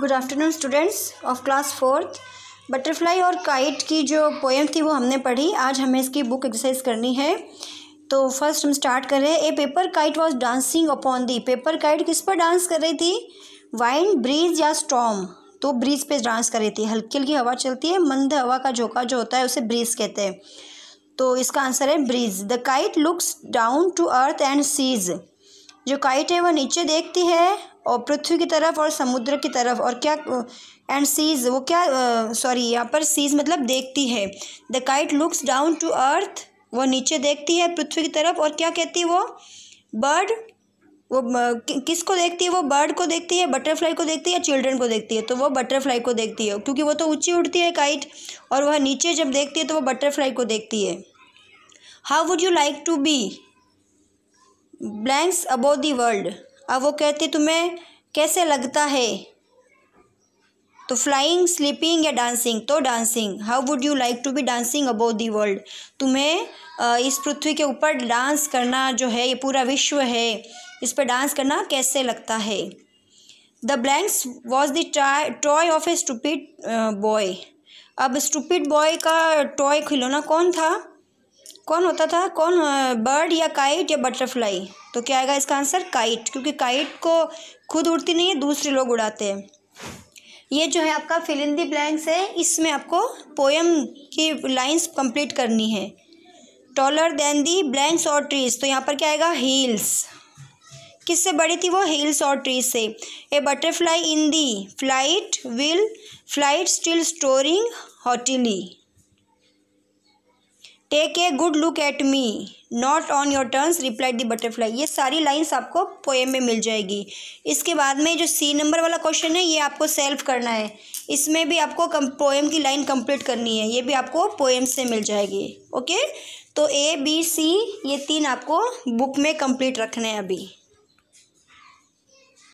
good afternoon students of class fourth butterfly और kite की जो पोएम थी वो हमने पढ़ी आज हमें इसकी बुक एक्सरसाइज करनी है तो फर्स्ट हम स्टार्ट कर रहे हैं a paper kite was dancing upon the paper kite किस पर डांस कर रही थी वाइन ब्रीज या स्टॉम तो ब्रीज पे डांस कर रही थी हल्की हल्की हवा चलती है मंद हवा का झोंका जो होता है उसे ब्रीज कहते हैं तो इसका आंसर है breeze the kite looks down to earth and sees जो काइट है वह नीचे देखती है और पृथ्वी की तरफ और समुद्र की तरफ और क्या एंड सीज वो क्या सॉरी यहाँ पर सीज मतलब देखती है the kite looks down to earth वो नीचे देखती है पृथ्वी की तरफ और क्या कहती है वो बर्ड वो कि, किसको देखती है वो बर्ड को देखती है बटरफ्लाई को देखती है या चिल्ड्रन को देखती है तो वो बटरफ्लाई को देखती है क्योंकि वो तो ऊंची उड़ती है काइट और वह नीचे जब देखती है तो वो बटरफ्लाई को देखती है how would you like to be blanks about the world अब वो कहती तुम्हें कैसे लगता है तो फ्लाइंग स्लीपिंग या डांसिंग तो dancing how would you like to be dancing about the world तुम्हें इस पृथ्वी के ऊपर डांस करना जो है ये पूरा विश्व है इस पर डांस करना कैसे लगता है the blanks was the toy of a stupid boy अब स्टूपिड बॉय का टॉय खिलौना कौन था कौन होता था कौन बर्ड या काइट या बटरफ्लाई तो क्या आएगा इसका आंसर काइट क्योंकि काइट को खुद उड़ती नहीं है दूसरे लोग उड़ाते हैं ये जो है आपका फिलिंदी ब्लैंक्स है इसमें आपको पोएम की लाइंस कंप्लीट करनी है टॉलर देन दी ब्लैंक्स और ट्रीज तो यहाँ पर क्या आएगा हील्स किससे बड़ी थी वो हील्स और ट्रीज से a butterfly in the flight will flight still storing haughtily take a good look at me not on your turns reply the butterfly ये सारी लाइन्स आपको पोएम में मिल जाएगी इसके बाद में जो सी नंबर वाला क्वेश्चन है ये आपको सेल्फ करना है इसमें भी आपको पोएम की लाइन कंप्लीट करनी है ये भी आपको पोएम से मिल जाएगी ओके तो ए बी सी ये तीन आपको बुक में कंप्लीट रखने हैं अभी